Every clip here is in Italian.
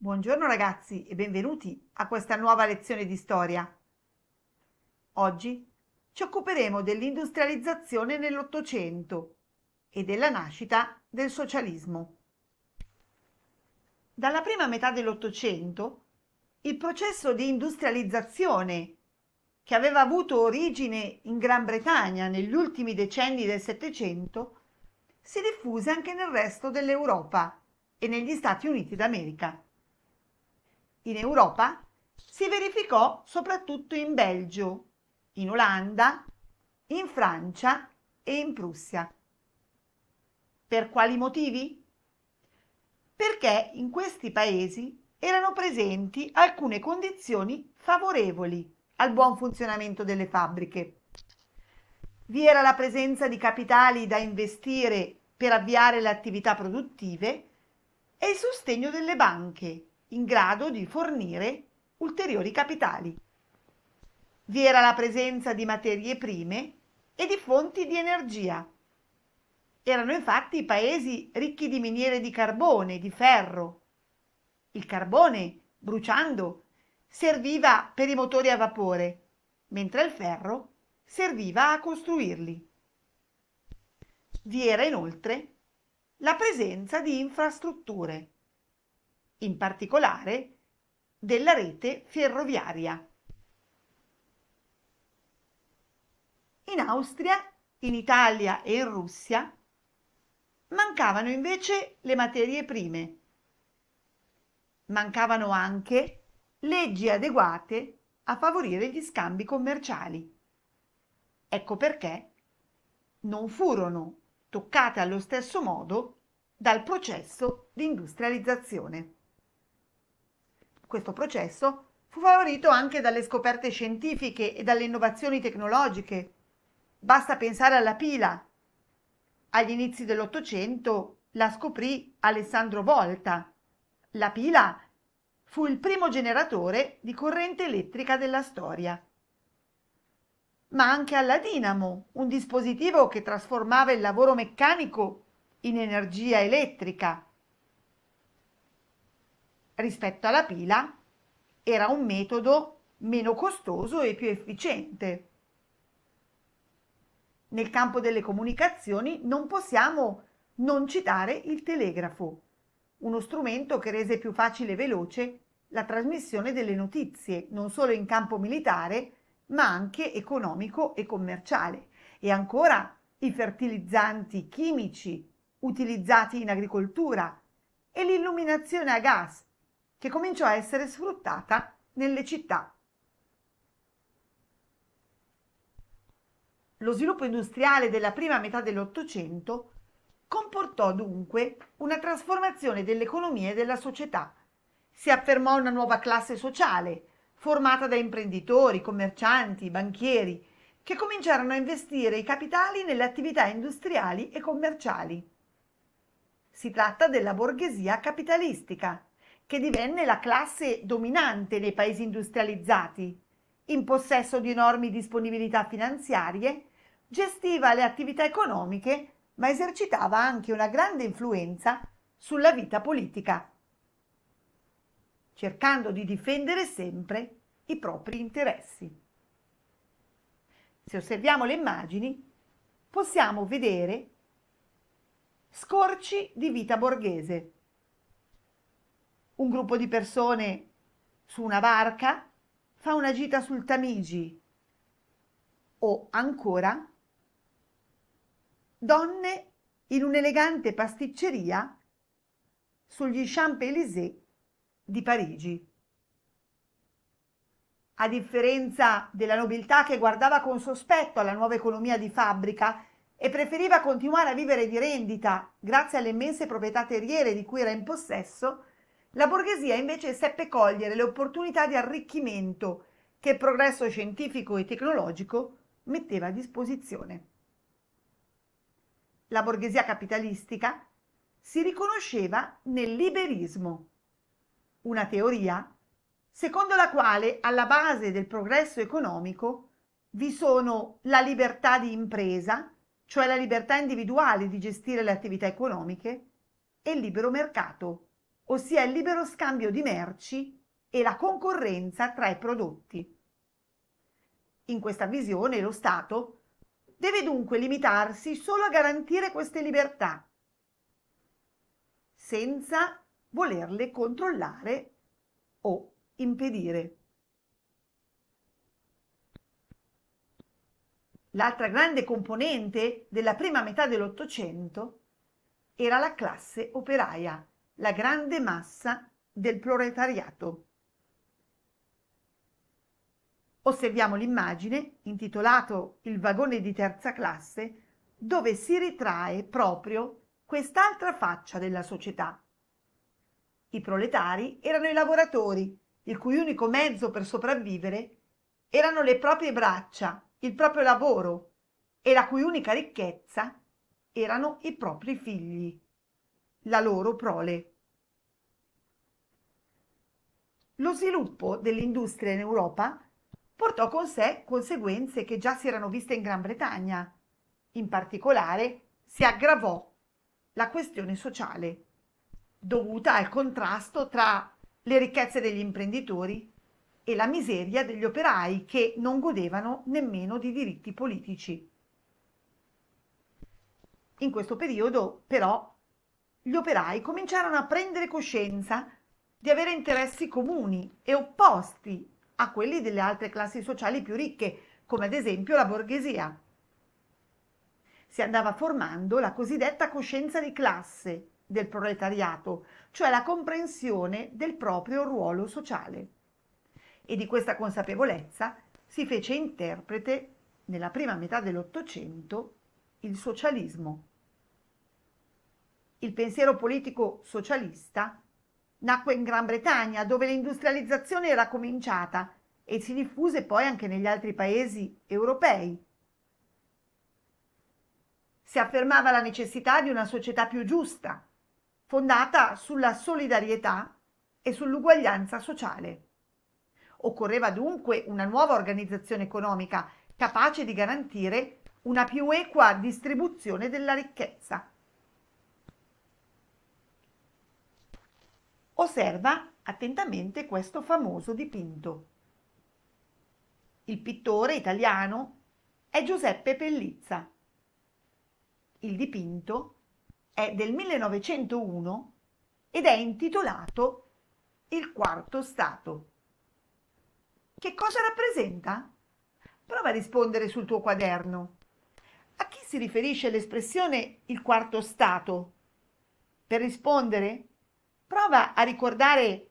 Buongiorno ragazzi e benvenuti a questa nuova lezione di storia. Oggi ci occuperemo dell'industrializzazione nell'Ottocento e della nascita del socialismo. Dalla prima metà dell'Ottocento il processo di industrializzazione che aveva avuto origine in Gran Bretagna negli ultimi decenni del Settecento si diffuse anche nel resto dell'Europa e negli Stati Uniti d'America in Europa si verificò soprattutto in Belgio, in Olanda, in Francia e in Prussia. Per quali motivi? Perché in questi paesi erano presenti alcune condizioni favorevoli al buon funzionamento delle fabbriche. Vi era la presenza di capitali da investire per avviare le attività produttive e il sostegno delle banche in grado di fornire ulteriori capitali. Vi era la presenza di materie prime e di fonti di energia. Erano infatti paesi ricchi di miniere di carbone, di ferro. Il carbone, bruciando, serviva per i motori a vapore, mentre il ferro serviva a costruirli. Vi era inoltre la presenza di infrastrutture in particolare della rete ferroviaria. In Austria, in Italia e in Russia mancavano invece le materie prime. Mancavano anche leggi adeguate a favorire gli scambi commerciali. Ecco perché non furono toccate allo stesso modo dal processo di industrializzazione. Questo processo fu favorito anche dalle scoperte scientifiche e dalle innovazioni tecnologiche. Basta pensare alla pila. Agli inizi dell'Ottocento la scoprì Alessandro Volta. La pila fu il primo generatore di corrente elettrica della storia. Ma anche alla dinamo, un dispositivo che trasformava il lavoro meccanico in energia elettrica rispetto alla pila era un metodo meno costoso e più efficiente. Nel campo delle comunicazioni non possiamo non citare il telegrafo, uno strumento che rese più facile e veloce la trasmissione delle notizie, non solo in campo militare, ma anche economico e commerciale. E ancora i fertilizzanti chimici utilizzati in agricoltura e l'illuminazione a gas che cominciò a essere sfruttata nelle città. Lo sviluppo industriale della prima metà dell'Ottocento comportò dunque una trasformazione dell'economia e della società. Si affermò una nuova classe sociale, formata da imprenditori, commercianti, banchieri, che cominciarono a investire i capitali nelle attività industriali e commerciali. Si tratta della borghesia capitalistica, che divenne la classe dominante nei paesi industrializzati, in possesso di enormi disponibilità finanziarie, gestiva le attività economiche, ma esercitava anche una grande influenza sulla vita politica, cercando di difendere sempre i propri interessi. Se osserviamo le immagini, possiamo vedere scorci di vita borghese un gruppo di persone su una barca, fa una gita sul Tamigi o ancora donne in un'elegante pasticceria sugli Champs-Élysées di Parigi. A differenza della nobiltà che guardava con sospetto alla nuova economia di fabbrica e preferiva continuare a vivere di rendita grazie alle immense proprietà terriere di cui era in possesso, la borghesia invece seppe cogliere le opportunità di arricchimento che il progresso scientifico e tecnologico metteva a disposizione. La borghesia capitalistica si riconosceva nel liberismo, una teoria secondo la quale alla base del progresso economico vi sono la libertà di impresa, cioè la libertà individuale di gestire le attività economiche, e il libero mercato, ossia il libero scambio di merci e la concorrenza tra i prodotti. In questa visione lo Stato deve dunque limitarsi solo a garantire queste libertà, senza volerle controllare o impedire. L'altra grande componente della prima metà dell'Ottocento era la classe operaia la grande massa del proletariato. Osserviamo l'immagine, intitolato Il vagone di terza classe, dove si ritrae proprio quest'altra faccia della società. I proletari erano i lavoratori, il cui unico mezzo per sopravvivere erano le proprie braccia, il proprio lavoro, e la cui unica ricchezza erano i propri figli la loro prole. Lo sviluppo dell'industria in Europa portò con sé conseguenze che già si erano viste in Gran Bretagna. In particolare si aggravò la questione sociale, dovuta al contrasto tra le ricchezze degli imprenditori e la miseria degli operai che non godevano nemmeno di diritti politici. In questo periodo, però, gli operai cominciarono a prendere coscienza di avere interessi comuni e opposti a quelli delle altre classi sociali più ricche, come ad esempio la borghesia. Si andava formando la cosiddetta coscienza di classe del proletariato, cioè la comprensione del proprio ruolo sociale. E di questa consapevolezza si fece interprete, nella prima metà dell'Ottocento, il socialismo. Il pensiero politico socialista nacque in Gran Bretagna, dove l'industrializzazione era cominciata e si diffuse poi anche negli altri paesi europei. Si affermava la necessità di una società più giusta, fondata sulla solidarietà e sull'uguaglianza sociale. Occorreva dunque una nuova organizzazione economica capace di garantire una più equa distribuzione della ricchezza. Osserva attentamente questo famoso dipinto. Il pittore italiano è Giuseppe Pellizza. Il dipinto è del 1901 ed è intitolato Il quarto stato. Che cosa rappresenta? Prova a rispondere sul tuo quaderno. A chi si riferisce l'espressione il quarto stato? Per rispondere, Prova a ricordare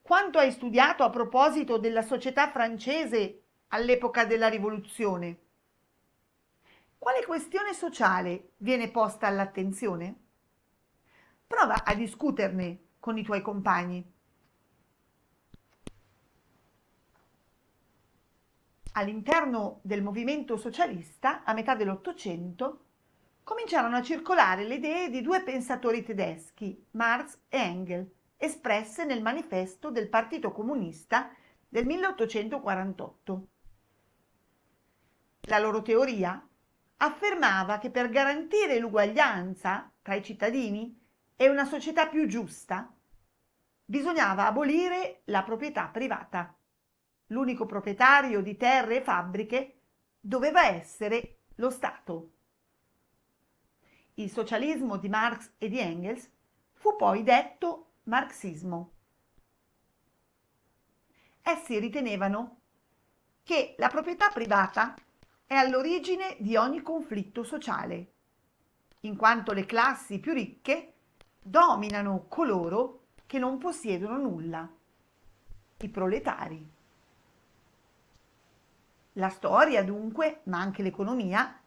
quanto hai studiato a proposito della società francese all'epoca della rivoluzione. Quale questione sociale viene posta all'attenzione? Prova a discuterne con i tuoi compagni. All'interno del movimento socialista, a metà dell'Ottocento, cominciarono a circolare le idee di due pensatori tedeschi, Marx e Engels, espresse nel manifesto del Partito Comunista del 1848. La loro teoria affermava che per garantire l'uguaglianza tra i cittadini e una società più giusta bisognava abolire la proprietà privata. L'unico proprietario di terre e fabbriche doveva essere lo Stato. Il socialismo di Marx e di Engels fu poi detto marxismo. Essi ritenevano che la proprietà privata è all'origine di ogni conflitto sociale, in quanto le classi più ricche dominano coloro che non possiedono nulla, i proletari. La storia dunque, ma anche l'economia,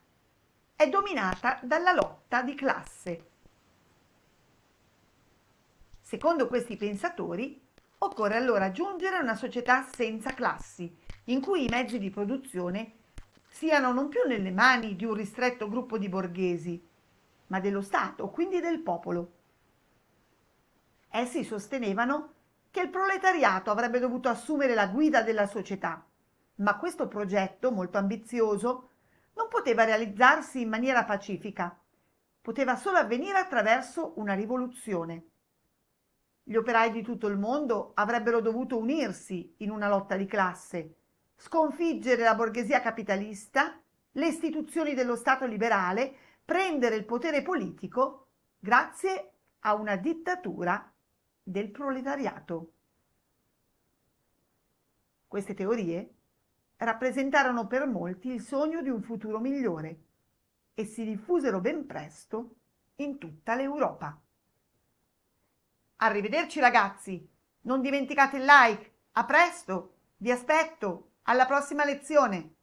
è dominata dalla lotta di classe. Secondo questi pensatori, occorre allora giungere a una società senza classi, in cui i mezzi di produzione siano non più nelle mani di un ristretto gruppo di borghesi, ma dello Stato, quindi del popolo. Essi sostenevano che il proletariato avrebbe dovuto assumere la guida della società, ma questo progetto molto ambizioso non poteva realizzarsi in maniera pacifica, poteva solo avvenire attraverso una rivoluzione. Gli operai di tutto il mondo avrebbero dovuto unirsi in una lotta di classe, sconfiggere la borghesia capitalista, le istituzioni dello Stato liberale, prendere il potere politico grazie a una dittatura del proletariato. Queste teorie rappresentarono per molti il sogno di un futuro migliore e si diffusero ben presto in tutta l'Europa. Arrivederci ragazzi, non dimenticate il like, a presto, vi aspetto, alla prossima lezione!